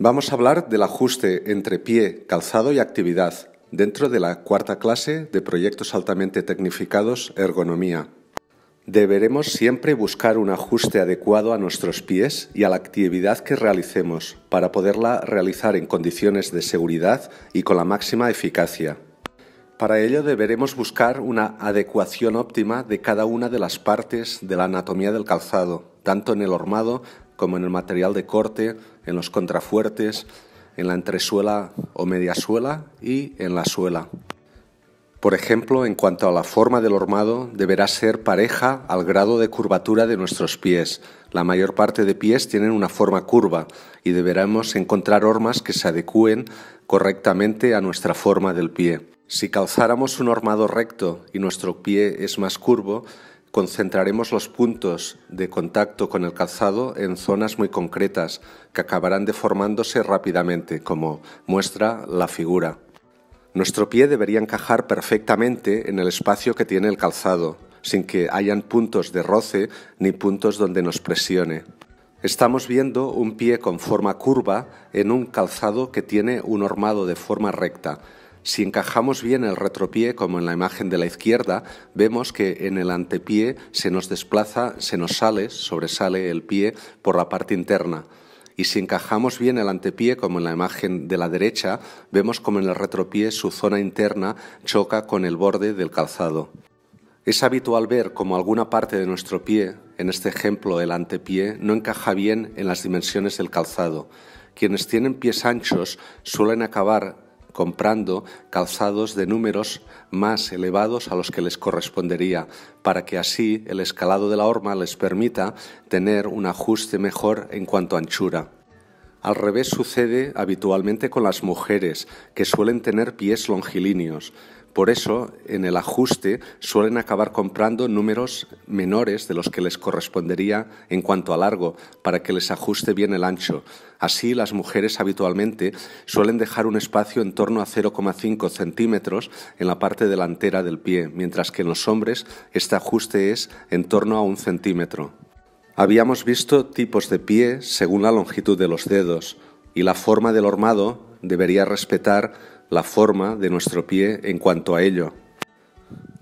Vamos a hablar del ajuste entre pie, calzado y actividad dentro de la cuarta clase de proyectos altamente tecnificados ergonomía. Deberemos siempre buscar un ajuste adecuado a nuestros pies y a la actividad que realicemos para poderla realizar en condiciones de seguridad y con la máxima eficacia. Para ello deberemos buscar una adecuación óptima de cada una de las partes de la anatomía del calzado, tanto en el hormado como en el material de corte, en los contrafuertes, en la entresuela o mediasuela y en la suela. Por ejemplo, en cuanto a la forma del hormado, deberá ser pareja al grado de curvatura de nuestros pies. La mayor parte de pies tienen una forma curva y deberemos encontrar hormas que se adecúen correctamente a nuestra forma del pie. Si calzáramos un hormado recto y nuestro pie es más curvo, concentraremos los puntos de contacto con el calzado en zonas muy concretas que acabarán deformándose rápidamente, como muestra la figura. Nuestro pie debería encajar perfectamente en el espacio que tiene el calzado, sin que hayan puntos de roce ni puntos donde nos presione. Estamos viendo un pie con forma curva en un calzado que tiene un hormado de forma recta, si encajamos bien el retropié, como en la imagen de la izquierda, vemos que en el antepié se nos desplaza, se nos sale, sobresale el pie por la parte interna. Y si encajamos bien el antepié, como en la imagen de la derecha, vemos como en el retropié su zona interna choca con el borde del calzado. Es habitual ver como alguna parte de nuestro pie, en este ejemplo el antepié, no encaja bien en las dimensiones del calzado. Quienes tienen pies anchos suelen acabar comprando calzados de números más elevados a los que les correspondería, para que así el escalado de la horma les permita tener un ajuste mejor en cuanto a anchura. Al revés sucede habitualmente con las mujeres, que suelen tener pies longilíneos, por eso, en el ajuste suelen acabar comprando números menores de los que les correspondería en cuanto a largo, para que les ajuste bien el ancho. Así, las mujeres habitualmente suelen dejar un espacio en torno a 0,5 centímetros en la parte delantera del pie, mientras que en los hombres este ajuste es en torno a un centímetro. Habíamos visto tipos de pie según la longitud de los dedos, y la forma del hormado debería respetar la forma de nuestro pie en cuanto a ello.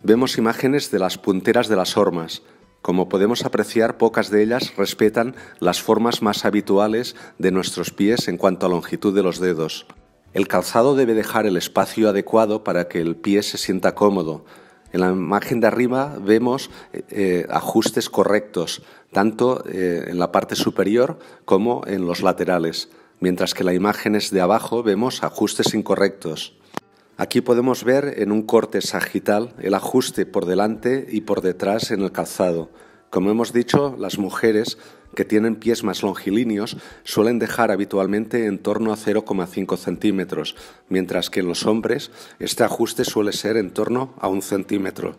Vemos imágenes de las punteras de las hormas. Como podemos apreciar, pocas de ellas respetan las formas más habituales de nuestros pies en cuanto a longitud de los dedos. El calzado debe dejar el espacio adecuado para que el pie se sienta cómodo. En la imagen de arriba vemos eh, eh, ajustes correctos, tanto eh, en la parte superior como en los laterales mientras que la imagen es de abajo, vemos ajustes incorrectos. Aquí podemos ver en un corte sagital el ajuste por delante y por detrás en el calzado. Como hemos dicho, las mujeres que tienen pies más longilíneos suelen dejar habitualmente en torno a 0,5 centímetros, mientras que en los hombres este ajuste suele ser en torno a un centímetro.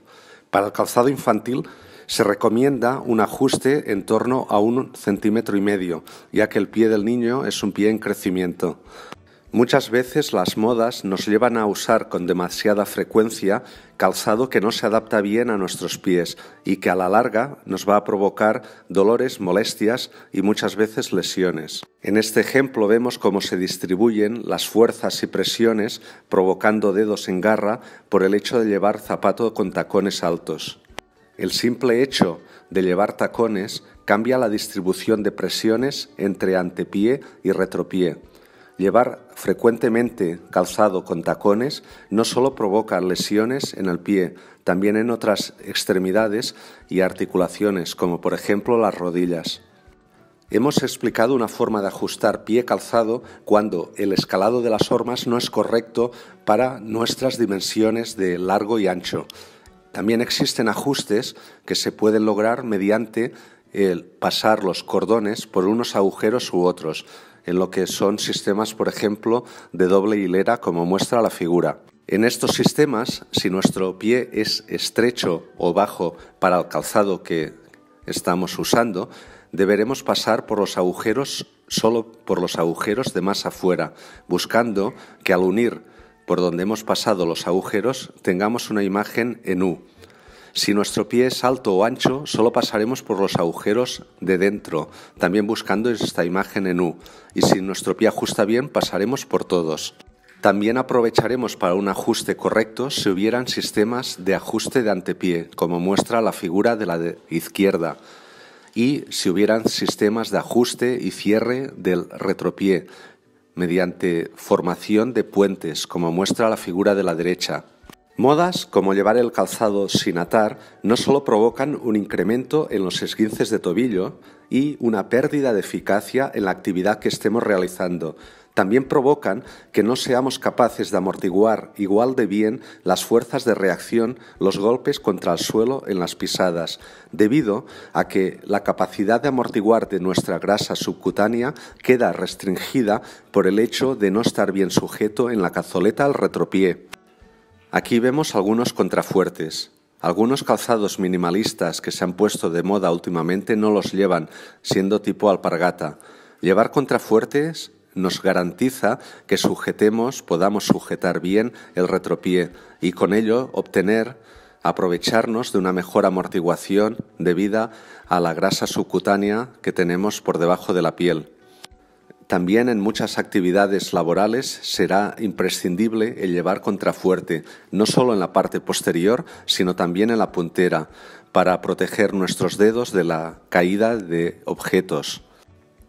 Para el calzado infantil, se recomienda un ajuste en torno a un centímetro y medio, ya que el pie del niño es un pie en crecimiento. Muchas veces las modas nos llevan a usar con demasiada frecuencia calzado que no se adapta bien a nuestros pies y que a la larga nos va a provocar dolores, molestias y muchas veces lesiones. En este ejemplo vemos cómo se distribuyen las fuerzas y presiones provocando dedos en garra por el hecho de llevar zapato con tacones altos. El simple hecho de llevar tacones cambia la distribución de presiones entre antepié y retropié. Llevar frecuentemente calzado con tacones no solo provoca lesiones en el pie, también en otras extremidades y articulaciones, como por ejemplo las rodillas. Hemos explicado una forma de ajustar pie calzado cuando el escalado de las hormas no es correcto para nuestras dimensiones de largo y ancho. También existen ajustes que se pueden lograr mediante el pasar los cordones por unos agujeros u otros, en lo que son sistemas, por ejemplo, de doble hilera, como muestra la figura. En estos sistemas, si nuestro pie es estrecho o bajo para el calzado que estamos usando, deberemos pasar por los agujeros solo por los agujeros de más afuera, buscando que al unir por donde hemos pasado los agujeros, tengamos una imagen en U. Si nuestro pie es alto o ancho, solo pasaremos por los agujeros de dentro, también buscando esta imagen en U. Y si nuestro pie ajusta bien, pasaremos por todos. También aprovecharemos para un ajuste correcto si hubieran sistemas de ajuste de antepié, como muestra la figura de la izquierda, y si hubieran sistemas de ajuste y cierre del retropié, mediante formación de puentes, como muestra la figura de la derecha. Modas como llevar el calzado sin atar no solo provocan un incremento en los esguinces de tobillo y una pérdida de eficacia en la actividad que estemos realizando, también provocan que no seamos capaces de amortiguar igual de bien las fuerzas de reacción, los golpes contra el suelo en las pisadas, debido a que la capacidad de amortiguar de nuestra grasa subcutánea queda restringida por el hecho de no estar bien sujeto en la cazoleta al retropié. Aquí vemos algunos contrafuertes. Algunos calzados minimalistas que se han puesto de moda últimamente no los llevan, siendo tipo alpargata. Llevar contrafuertes nos garantiza que sujetemos, podamos sujetar bien el retropié y con ello obtener, aprovecharnos de una mejor amortiguación debida a la grasa subcutánea que tenemos por debajo de la piel. También en muchas actividades laborales será imprescindible el llevar contrafuerte, no solo en la parte posterior, sino también en la puntera, para proteger nuestros dedos de la caída de objetos.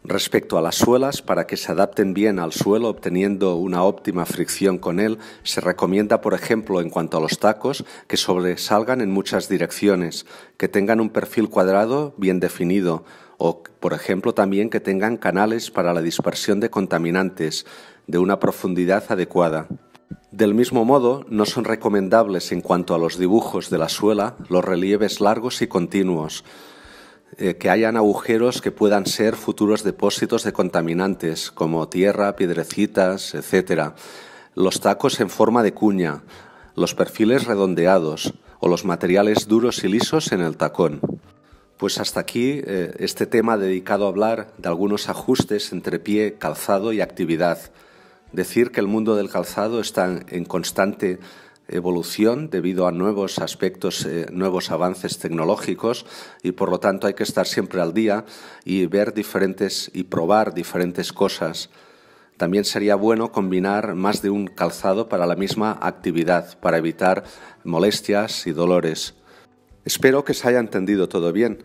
Respecto a las suelas, para que se adapten bien al suelo obteniendo una óptima fricción con él, se recomienda, por ejemplo, en cuanto a los tacos, que sobresalgan en muchas direcciones, que tengan un perfil cuadrado bien definido, o, por ejemplo, también que tengan canales para la dispersión de contaminantes, de una profundidad adecuada. Del mismo modo, no son recomendables en cuanto a los dibujos de la suela los relieves largos y continuos, eh, que hayan agujeros que puedan ser futuros depósitos de contaminantes, como tierra, piedrecitas, etc. Los tacos en forma de cuña, los perfiles redondeados o los materiales duros y lisos en el tacón. Pues hasta aquí eh, este tema dedicado a hablar de algunos ajustes entre pie, calzado y actividad. Decir que el mundo del calzado está en constante evolución debido a nuevos aspectos, eh, nuevos avances tecnológicos y por lo tanto hay que estar siempre al día y ver diferentes y probar diferentes cosas. También sería bueno combinar más de un calzado para la misma actividad para evitar molestias y dolores. Espero que se haya entendido todo bien.